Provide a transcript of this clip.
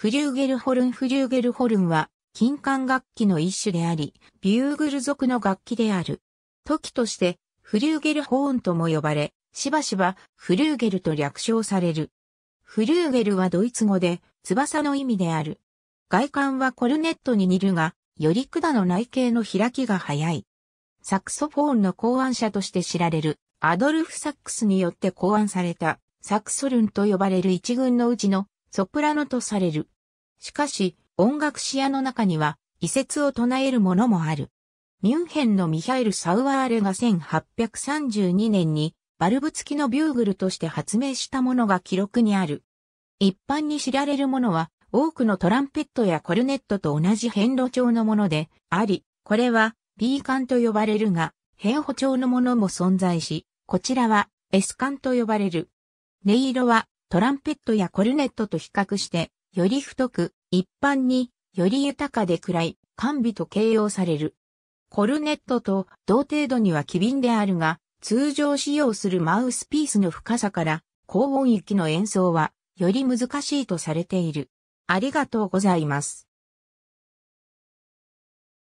フリューゲルホルンフリューゲルホルンは、金管楽器の一種であり、ビューグル族の楽器である。時として、フリューゲルホーンとも呼ばれ、しばしばフリューゲルと略称される。フリューゲルはドイツ語で、翼の意味である。外観はコルネットに似るが、より管の内径の開きが早い。サクソフォーンの考案者として知られる、アドルフ・サックスによって考案された、サクソルンと呼ばれる一群のうちの、ソプラノとされる。しかし、音楽視野の中には、遺説を唱えるものもある。ミュンヘンのミハイル・サウアーレが1832年に、バルブ付きのビューグルとして発明したものが記録にある。一般に知られるものは、多くのトランペットやコルネットと同じ変路調のもので、あり、これは、B 管と呼ばれるが、変歩調のものも存在し、こちらは S 管と呼ばれる。音色はトランペットやコルネットと比較してより太く、一般に、より豊かで暗い、甘美と形容される。コルネットと同程度には機敏であるが、通常使用するマウスピースの深さから、高音域の演奏は、より難しいとされている。ありがとうございます。